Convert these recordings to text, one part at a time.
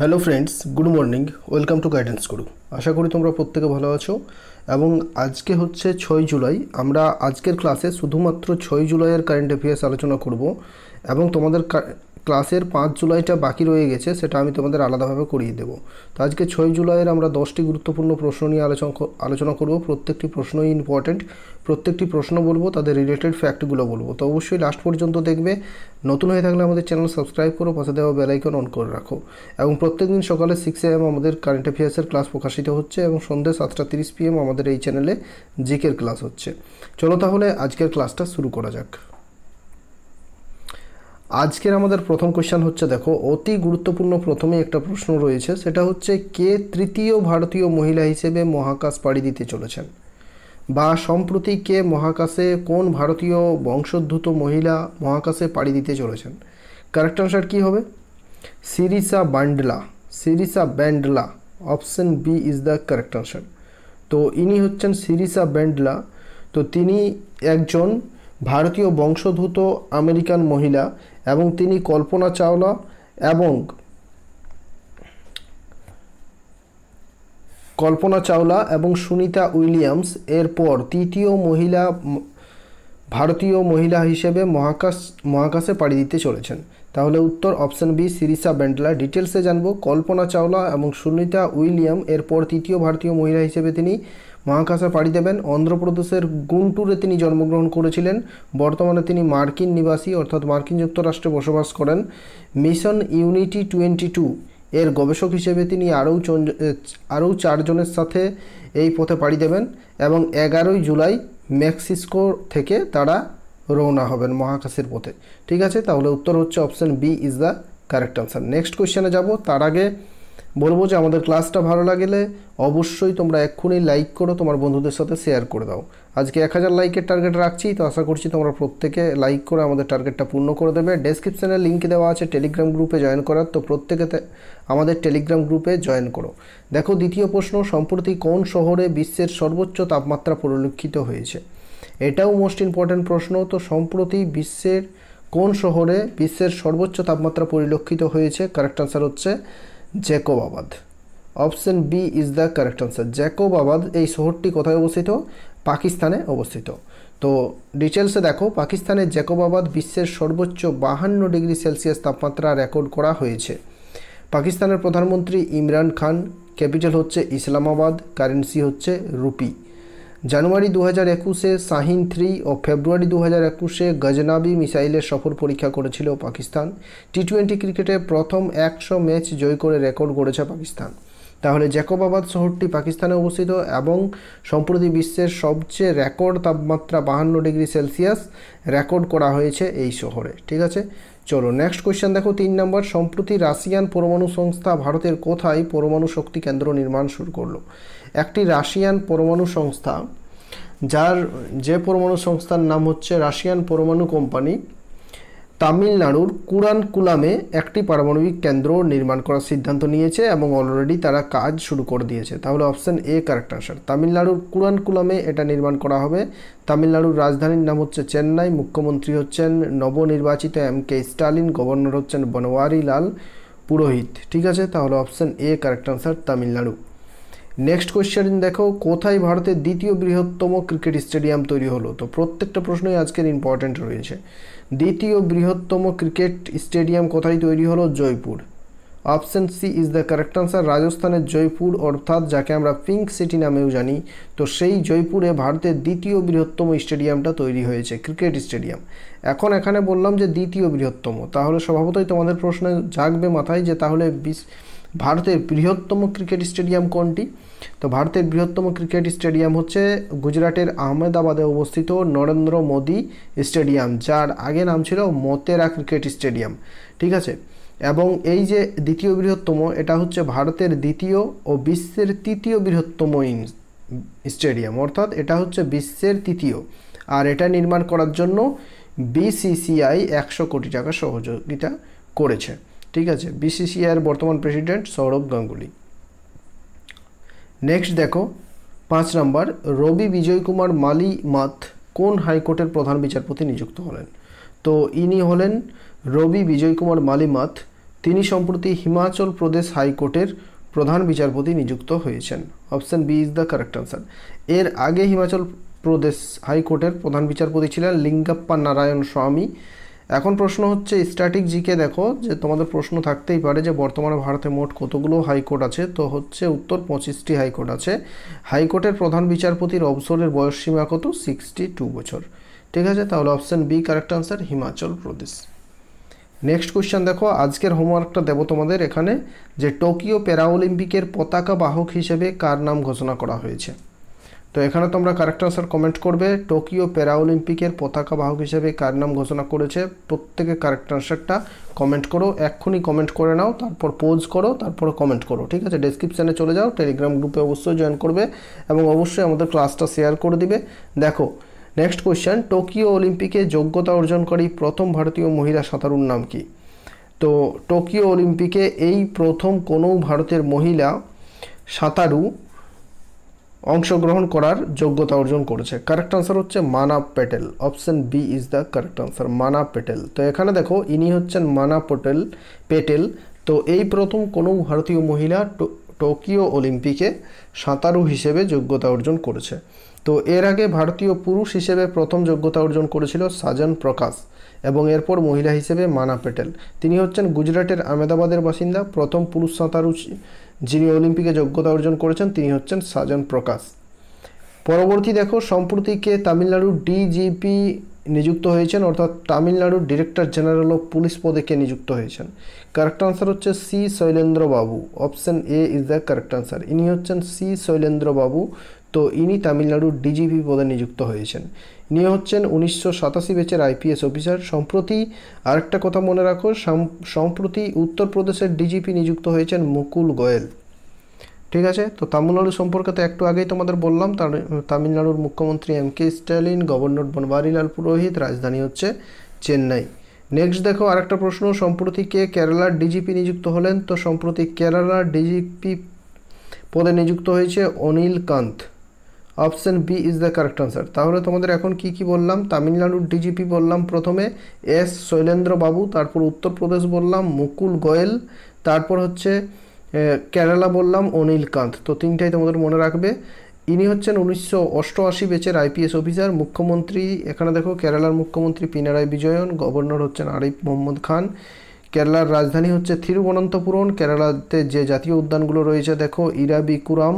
hello friends good morning welcome to guidance Guru আশা করি তোমরা প্রত্যেকে ভালো আছো এবং আজকে হচ্ছে ছয় জুলাই আমরা আজকের ক্লাসে শুধুমাত্র ছয় জুলাইয়ের কারেন্ট অ্যাফেয়ার্স আলোচনা করব এবং তোমাদের ক্লাসের পাঁচ জুলাইটা বাকি রয়ে গেছে সেটা আমি তোমাদের আলাদাভাবে করিয়ে দেবো তো আজকে ছয় জুলাইয়ের আমরা দশটি গুরুত্বপূর্ণ প্রশ্ন নিয়ে আলোচনা আলোচনা করবো প্রত্যেকটি প্রশ্নই ইম্পর্ট্যান্ট প্রত্যেকটি প্রশ্ন বলবো তাদের রিলেটেড ফ্যাক্টগুলো বলবো তো অবশ্যই লাস্ট পর্যন্ত দেখবে নতুন হয়ে থাকলে আমাদের চ্যানেল সাবস্ক্রাইব করো পাশে দেওয়া বেলাইকন অন করে রাখো এবং প্রত্যেক দিন সকালে সিক্স এম আমাদের কারেন্ট অ্যাফেয়ার্সের ক্লাস প্রকাশিত হচ্ছে এবং সন্ধ্যে সাতটা তিরিশ পিএম আমাদের এই চ্যানেলে জিকের ক্লাস হচ্ছে চলো তাহলে আজকের ক্লাসটা শুরু করা যাক আজকের আমাদের প্রথম কোশ্চেন হচ্ছে দেখো অতি গুরুত্বপূর্ণ প্রথমে একটা প্রশ্ন রয়েছে সেটা হচ্ছে কে তৃতীয় ভারতীয় মহিলা হিসেবে মহাকাশ পাড়ি দিতে চলেছেন বা সম্প্রতি কে মহাকাশে কোন ভারতীয় বংশোদ্ভূত মহিলা মহাকাশে পাড়ি দিতে চলেছেন কারেক্ট আনসার কী হবে Sirisha Bandla Sirisha Bandla option B is the correct answer তো ইনি হচ্ছেন সিরিসা ব্যান্ডলা তো তিনি একজন ভারতীয় বংশোদ্ভূত আমেরিকান মহিলা এবং তিনি কল্পনা চাওলা এবং কল্পনা চাওলা এবং সুনিতা উইলিয়ামস এরপর তৃতীয় মহিলা ভারতীয় মহিলা হিসেবে মহাকাশ মহাকাশে পাড়ি দিতে চলেছেন তাহলে উত্তর অপশান বি সিরিসা ব্যান্ডলা ডিটেলসে জানবো কল্পনা চাওলা এবং সুনিতা উইলিয়াম এরপর তৃতীয় ভারতীয় মহিলা হিসেবে তিনি মহাকাশে পাড়ি দেবেন অন্ধ্রপ্রদেশের গুন্টুরে তিনি জন্মগ্রহণ করেছিলেন বর্তমানে তিনি মার্কিন নিবাসী অর্থাৎ মার্কিন যুক্তরাষ্ট্রে বসবাস করেন মিশন ইউনিটি টোয়েন্টি টু এর গবেষক হিসেবে তিনি আরও আরও চারজনের সাথে এই পথে পাড়ি দেবেন এবং এগারোই জুলাই মেক্সিকো থেকে তারা রওনা হবেন মহাকাশের পথে ঠিক আছে তাহলে উত্তর হচ্ছে option B is the correct answer next কোয়েশ্চেনে যাব তার আগে বলবো যে আমাদের ক্লাসটা ভালো লাগলে অবশ্যই তোমরা এক্ষুনি লাইক করো তোমার বন্ধুদের সাথে শেয়ার করে দাও আজকে এক হাজার লাইকের টার্গেট রাখছি তো আশা করছি তোমরা প্রত্যেকে লাইক করে আমাদের টার্গেটটা পূর্ণ করে দেবে ডেসক্রিপশানে লিঙ্ক দেওয়া আছে টেলিগ্রাম গ্রুপে জয়েন করার তো প্রত্যেকে আমাদের টেলিগ্রাম গ্রুপে জয়েন করো দেখো দ্বিতীয় প্রশ্ন সম্প্রতি কোন শহরে বিশ্বের সর্বোচ্চ তাপমাত্রা পরিলক্ষিত হয়েছে এটাও মোস্ট ইম্পর্ট্যান্ট প্রশ্ন তো সম্প্রতি বিশ্বের কোন শহরে বিশ্বের সর্বোচ্চ তাপমাত্রা পরিলক্ষিত হয়েছে কারেক্ট আনসার হচ্ছে Jacobabad option B is the correct answer Jacobabad এই শহরটি কোথায় অবস্থিত পাকিস্তানে অবস্থিত তো ডিটেলসে দেখো পাকিস্তানের জ্যাকোবাবাদ বিশ্বের সর্বোচ্চ বাহান্ন ডিগ্রি সেলসিয়াস তাপমাত্রা রেকর্ড করা হয়েছে পাকিস্তানের প্রধানমন্ত্রী ইমরান খান ক্যাপিটাল হচ্ছে ইসলামাবাদ কারেন্সি হচ্ছে রুপি জানুয়ারি দু হাজার একুশে শাহিন থ্রি ও ফেব্রুয়ারি দু হাজার একুশে গজনাবি মিসাইলের সফর পরীক্ষা করেছিল পাকিস্তান টি টোয়েন্টি ক্রিকেটে প্রথম একশো ম্যাচ জয় করে রেকর্ড গড়েছে পাকিস্তান তাহলে জ্যাকোবাবাদ শহরটি পাকিস্তানে অবস্থিত এবং সম্প্রতি বিশ্বের সবচেয়ে রেকর্ড তাপমাত্রা বাহান্ন ডিগ্রি সেলসিয়াস রেকর্ড করা হয়েছে এই শহরে ঠিক আছে চলো নেক্সট কোয়েশ্চেন দেখো তিন নম্বর সম্প্রতি রাশিয়ান পরমাণু সংস্থা ভারতের কোথায় পরমাণু শক্তি কেন্দ্র নির্মাণ শুরু করলো একটি রাশিয়ান পরমাণু সংস্থা যার যে পরমাণু সংস্থার নাম হচ্ছে রাশিয়ান পরমাণু কোম্পানি তামিলনাড়ুর কুলামে একটি পারমাণবিক কেন্দ্র নির্মাণ করার সিদ্ধান্ত নিয়েছে এবং অলরেডি তারা কাজ শুরু করে দিয়েছে তাহলে অপশান এ কারেক্ট আনসার তামিলনাড়ুর কুলামে এটা নির্মাণ করা হবে তামিলনাড়ুর রাজধানীর নাম হচ্ছে চেন্নাই মুখ্যমন্ত্রী হচ্ছেন নবনির্বাচিত এম কে স্টালিন গভর্নর হচ্ছেন বনওয়ারিলাল পুরোহিত ঠিক আছে তাহলে option A correct answer Tamil Nadu next question দেখো কোথায় ভারতের দ্বিতীয় বৃহত্তম ক্রিকেট স্টেডিয়াম তৈরি হলো তো প্রত্যেকটা প্রশ্নই আজকের ইম্পর্ট্যান্ট রয়েছে দ্বিতীয় বৃহত্তম ক্রিকেট স্টেডিয়াম কোথায় তৈরি হলো Jaipur option C is the correct answer রাজস্থানের জয়পুর অর্থাৎ যাকে আমরা পিঙ্ক সিটি নামেও জানি তো সেই জয়পুরে ভারতের দ্বিতীয় বৃহত্তম স্টেডিয়ামটা তৈরি হয়েছে ক্রিকেট স্টেডিয়াম এখন এখানে বললাম যে দ্বিতীয় বৃহত্তম তাহলে স্বভাবতই তোমাদের প্রশ্নে জাগবে মাথায় যে তাহলে বিশ ভারতের বৃহত্তম ক্রিকেট স্টেডিয়াম কোনটি তো ভারতের বৃহত্তম ক্রিকেট স্টেডিয়াম হচ্ছে গুজরাটের আহমেদাবাদে অবস্থিত নরেন্দ্র মোদী স্টেডিয়াম যার আগে নাম ছিল মতেরা ক্রিকেট স্টেডিয়াম ঠিক আছে এবং এই যে দ্বিতীয় বৃহত্তম এটা হচ্ছে ভারতের দ্বিতীয় ও বিশ্বের তৃতীয় বৃহত্তম স্টেডিয়াম অর্থাৎ এটা হচ্ছে বিশ্বের তৃতীয় আর এটা নির্মাণ করার জন্য বিসিসিআই একশো কোটি টাকা সহযোগিতা করেছে ঠিক আছে বিসিসিআইয়ের বর্তমান প্রেসিডেন্ট সৌরভ গাঙ্গুলি নেক্সট দেখো পাঁচ নাম্বার রবি বিজয় কুমার মালি মাথ কোন হাইকোর্টের প্রধান বিচারপতি নিযুক্ত হলেন তো ইনি হলেন রবি বিজয় কুমার মালিমাত তিনি সম্প্রতি হিমাচল প্রদেশ হাইকোর্টের প্রধান বিচারপতি নিযুক্ত হয়েছেন option B is the correct answer এর আগে হিমাচল প্রদেশ হাইকোর্টের প্রধান বিচারপতি ছিলেন লিঙ্গাপ্পা নারায়ণ স্বামী এখন প্রশ্ন হচ্ছে স্ট্যাটিক জিকে দেখো যে তোমাদের প্রশ্ন থাকতেই পারে যে বর্তমানে ভারতে মোট কতগুলো হাইকোর্ট আছে তো হচ্ছে উত্তর পঁচিশটি হাইকোর্ট আছে হাইকোর্টের প্রধান বিচারপতির অবসরের বয়স সীমা কত সিক্সটি টু বছর ঠিক আছে তাহলে option B correct answer Himachal Pradesh next question দেখো আজকের হোমওয়ার্কটা দেবো তোমাদের এখানে যে টোকিও অলিম্পিকের পতাকা বাহক হিসেবে কার নাম ঘোষণা করা হয়েছে তো এখানে তোমরা কারেক্ট আনসার কমেন্ট করবে টোকিও অলিম্পিকের পতাকা বাহক হিসেবে কার নাম ঘোষণা করেছে প্রত্যেকে কারেক্ট আনসারটা কমেন্ট করো এক্ষুনি কমেন্ট করে নাও তারপর পোজ করো তারপর কমেন্ট করো ঠিক আছে ডিসক্রিপশানে চলে যাও টেলিগ্রাম গ্রুপে অবশ্যই জয়েন করবে এবং অবশ্যই আমাদের ক্লাসটা শেয়ার করে দিবে দেখো নেক্সট কোয়েশ্চেন টোকিও অলিম্পিকে যোগ্যতা অর্জনকারী প্রথম ভারতীয় মহিলা সাঁতারুর নাম কি তো টোকিও অলিম্পিকে এই প্রথম কোনো ভারতের মহিলা সাঁতারু অংশগ্রহণ করার যোগ্যতা অর্জন করেছে কারেক্ট আনসার হচ্ছে Maana Patel option B is the correct answer Maana Patel তো এখানে দেখো ইনি হচ্ছেন মানা পটেল পেটেল তো এই প্রথম কোনো ভারতীয় মহিলা টোকিও অলিম্পিকে সাঁতারু হিসেবে যোগ্যতা অর্জন করেছে তো এর আগে ভারতীয় পুরুষ হিসেবে প্রথম যোগ্যতা অর্জন করেছিল সাজন প্রকাশ এবং এরপর মহিলা হিসেবে মানা প্যাটেল তিনি হচ্ছেন গুজরাটের আহমেদাবাদের বাসিন্দা প্রথম পুরুষ সাঁতারু যিনি অলিম্পিকে যোগ্যতা অর্জন করেছেন তিনি হচ্ছেন সাজন প্রকাশ পরবর্তী দেখো সম্প্রতিকে তামিলনাড়ু ডিজিপি নিযুক্ত হয়েছেন অর্থাৎ তামিলনাড়ুর ডিরেক্টর জেনারেল অফ পুলিশ পদে কে নিযুক্ত হয়েছেন কারেক্ট আনসার হচ্ছে C Sylendra Babu option A is the correct answer ইনি হচ্ছেন সি শৈলেন্দ্র বাবু তো ইনি তামিলনাড়ুর ডিজিপি পদে নিযুক্ত হয়েছেন ইনি হচ্ছেন উনিশশো সাতাশি ব্যাচের আইপিএস অফিসার সম্প্রতি আরেকটা কথা মনে রাখো সম্প্রতি উত্তরপ্রদেশের ডিজিপি নিযুক্ত হয়েছেন মুকুল গোয়েল ঠিক আছে তো তামিলনাড়ু সম্পর্কে তো একটু আগেই তোমাদের বললাম তামিলনাড়ুর মুখ্যমন্ত্রী M K Stalin governor Banwarilal Purohit রাজধানী হচ্ছে চেন্নাই নেক্সট দেখো আরেকটা প্রশ্ন সম্প্রতি কে কেরালার ডিজিপি নিযুক্ত হলেন তো সম্প্রতি কেরালার ডিজিপি পদে নিযুক্ত হয়েছে Anil Kant option B is the correct answer তাহলে তোমাদের এখন কি কি বললাম তামিলনাড়ুর ডিজিপি বললাম প্রথমে এস শৈলেন্দ্র বাবু তারপর উত্তরপ্রদেশ বললাম মুকুল গোয়েল তারপর হচ্ছে কেরালা বললাম অনিল কান্ত তো তিনটাই তোমাদের মনে রাখবে ইনি হচ্ছেন উনিশশো অষ্টআশি বেচের আইপিএস অফিসার মুখ্যমন্ত্রী এখানে দেখো কেরালার মুখ্যমন্ত্রী পিনারায় বিজয়ন গভর্নর হচ্ছেন আরিফ মোহাম্মদ খান কেরালার রাজধানী হচ্ছে থিরুবনন্তপুরম কেরালাতে যে জাতীয় উদ্যানগুলো রয়েছে দেখো ইরাবিকুরাম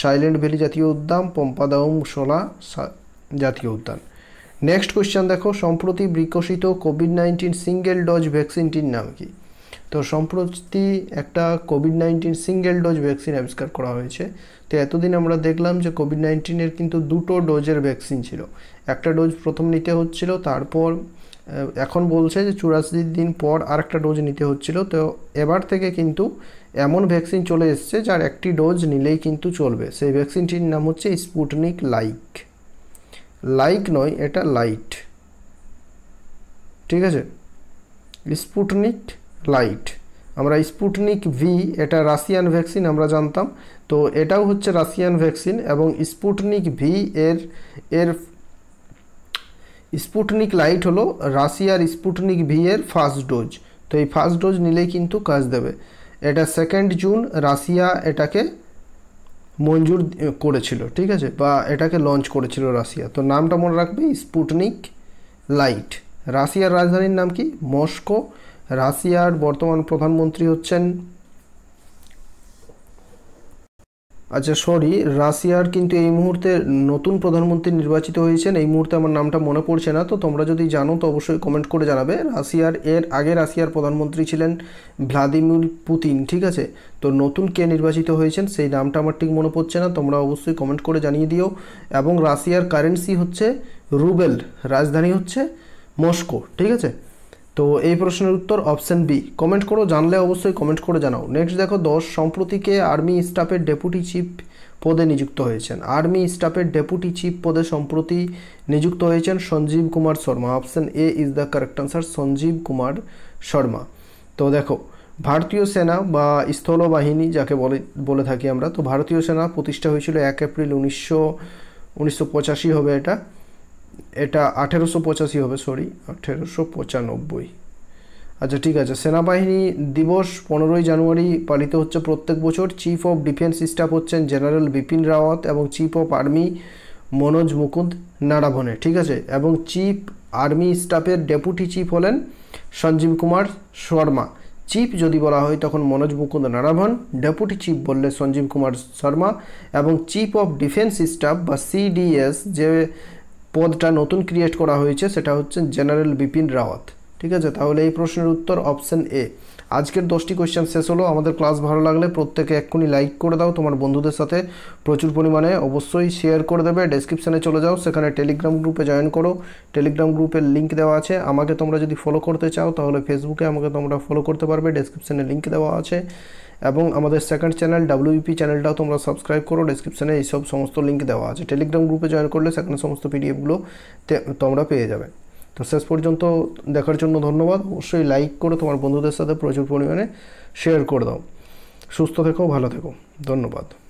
সাইলেন্ট ভ্যালি জাতীয় উদ্যান পম্পাদাউম সোলা জাতীয় উদ্যান নেক্সট কোয়েশ্চেন দেখো সম্প্রতি বিকশিত কোভিড নাইন্টিন সিঙ্গেল ডোজ ভ্যাকসিনটির নাম কি তো সম্প্রতি একটা Covid nineteen single dose vaccine আবিষ্কার করা হয়েছে তো এতদিন আমরা দেখলাম যে কোভিড নাইন্টিনের কিন্তু দুটো ডোজের ভ্যাকসিন ছিল একটা ডোজ প্রথম নিতে হচ্ছিল তারপর এখন বলছে যে চুরাশি দিন পর আরেকটা ডোজ নিতে হচ্ছিল তো এবার থেকে কিন্তু এমন ভ্যাকসিন চলে এসছে যার একটি ডোজ নিলেই কিন্তু চলবে সেই ভ্যাকসিনটির নাম হচ্ছে স্পুটনিক লাইক লাইক নয় এটা লাইট ঠিক আছে স্পুটনিক লাইট আমরা স্পুটনিক ভি এটা রাশিয়ান ভ্যাকসিন আমরা জানতাম তো এটাও হচ্ছে রাশিয়ান ভ্যাকসিন এবং স্পুটনিক ভি এর এর স্পুটনিক লাইট হলো রাশিয়ার স্পুটনিক ভি এর ফার্স্ট ডোজ তো এই ফার্স্ট ডোজ নিলেই কিন্তু কাজ দেবে এটা সেকেন্ড জুন রাশিয়া এটাকে মঞ্জুর করেছিল ঠিক আছে বা এটাকে লঞ্চ করেছিল রাশিয়া তো নামটা মনে রাখবে স্পুটনিক লাইট রাশিয়ার রাজধানীর নাম কি মস্কো রাশিয়ার বর্তমান প্রধানমন্ত্রী হচ্ছেন আচ্ছা সরি রাশিয়ার কিন্তু এই মুহূর্তে নতুন প্রধানমন্ত্রী নির্বাচিত হয়েছেন এই মুহূর্তে আমার নামটা মনে পড়ছে না তো তোমরা যদি জানো তো অবশ্যই কমেন্ট করে জানাবে রাশিয়ার এর আগে রাশিয়ার প্রধানমন্ত্রী ছিলেন ভ্লাদিমির পুতিন ঠিক আছে তো নতুন কে নির্বাচিত হয়েছেন সেই নামটা আমার ঠিক মনে পড়ছে না তোমরা অবশ্যই কমেন্ট করে জানিয়ে দিও এবং রাশিয়ার কারেন্সি হচ্ছে রুবেল রাজধানী হচ্ছে মস্কো ঠিক আছে তো এই প্রশ্নের উত্তর অপশান বি কমেন্ট করো জানলে অবশ্যই কমেন্ট করে জানাও নেক্সট দেখো দশ সম্প্রতিকে আর্মি স্টাফের ডেপুটি চিফ পদে নিযুক্ত হয়েছেন আর্মি স্টাফের ডেপুটি চিফ পদে সম্প্রতি নিযুক্ত হয়েছেন Sanjeev Kumar Sharma option A is the correct answer Sanjeev Kumar Sharma তো দেখো ভারতীয় সেনা বা স্থলবাহিনী যাকে বলে বলে থাকি আমরা তো ভারতীয় সেনা প্রতিষ্ঠা হয়েছিল এক এপ্রিল উনিশশো উনিশশো পঁচাশি হবে এটা এটা আঠেরোশো পঁচাশি হবে সরি আঠেরোশো পঁচানব্বই আচ্ছা ঠিক আছে সেনাবাহিনী দিবস পনেরোই জানুয়ারি পালিত হচ্ছে প্রত্যেক বছর চিফ অফ ডিফেন্স স্টাফ হচ্ছেন জেনারেল বিপিন রাওয়াত এবং chief of army Manoj Mukund Naravane ঠিক আছে এবং চিফ আর্মি স্টাফের ডেপুটি চিফ হলেন সঞ্জীব কুমার শর্মা চিফ যদি বলা হয় তখন মনোজ মুকুন্দ নারাভন ডেপুটি চিফ বললে সঞ্জীব কুমার শর্মা এবং চিফ অফ ডিফেন্স স্টাফ বা সিডিএস যে পদটা নতুন ক্রিয়েট করা হয়েছে সেটা হচ্ছে জেনারেল বিপিন রাওয়াত ঠিক আছে তাহলে এই প্রশ্নের উত্তর অপশান এ আজকের দশটি কোয়েশ্চেন শেষ হলো আমাদের ক্লাস ভালো লাগলে প্রত্যেকে এক্ষুনি লাইক করে দাও তোমার বন্ধুদের সাথে প্রচুর পরিমাণে অবশ্যই শেয়ার করে দেবে ডেসক্রিপশানে চলে যাও সেখানে টেলিগ্রাম গ্রুপে জয়েন করো টেলিগ্রাম গ্রুপের লিঙ্ক দেওয়া আছে আমাকে তোমরা যদি ফলো করতে চাও তাহলে ফেসবুকে আমাকে তোমরা ফলো করতে পারবে ডেসক্রিপশানে লিঙ্ক দেওয়া আছে এবং আমাদের সেকেন্ড চ্যানেল ডাব্লিউপি চ্যানেলটাও তোমরা সাবস্ক্রাইব করো ডিসক্রিপশানে এইসব সমস্ত লিঙ্ক দেওয়া আছে টেলিগ্রাম গ্রুপে জয়েন করলে সেখানে সমস্ত পিডিএফগুলো তোমরা পেয়ে যাবে তো শেষ পর্যন্ত দেখার জন্য ধন্যবাদ অবশ্যই লাইক করে তোমার বন্ধুদের সাথে প্রচুর পরিমাণে শেয়ার করে দাও সুস্থ থেকো ভালো থেকো ধন্যবাদ